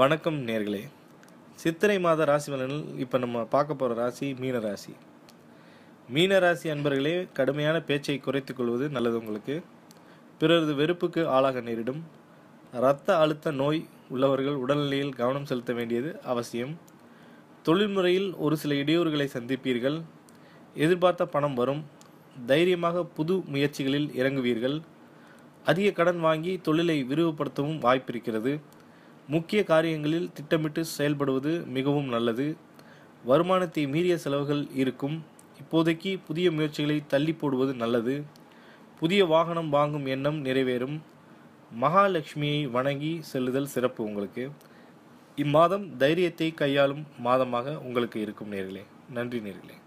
வணக்கம் நேர்களே சித்திரை மாத ராசி பலனில் இப்போ நம்ம பார்க்க போகிற ராசி மீன ராசி மீன ராசி அன்பர்களே கடுமையான பேச்சை குறைத்து கொள்வது நல்லது உங்களுக்கு பிறரது வெறுப்புக்கு ஆளாக நேரிடும் இரத்த அழுத்த நோய் உள்ளவர்கள் உடல்நிலையில் கவனம் செலுத்த வேண்டியது அவசியம் தொழில்முறையில் ஒரு சில இடையூறுகளை சந்திப்பீர்கள் எதிர்பார்த்த பணம் வரும் தைரியமாக புது முயற்சிகளில் இறங்குவீர்கள் அதிக கடன் வாங்கி தொழிலை விரிவுபடுத்தவும் வாய்ப்பிருக்கிறது முக்கிய காரியங்களில் திட்டமிட்டு செயல்படுவது மிகவும் நல்லது வருமானத்தை மீறிய செலவுகள் இருக்கும் இப்போதைக்கு புதிய முயற்சிகளை தள்ளி போடுவது நல்லது புதிய வாகனம் வாங்கும் எண்ணம் நிறைவேறும் மகாலட்சுமியை வணங்கி செல்லுதல் சிறப்பு உங்களுக்கு இம்மாதம் தைரியத்தை கையாளும் மாதமாக உங்களுக்கு இருக்கும் நேர்களே நன்றி நேர்களே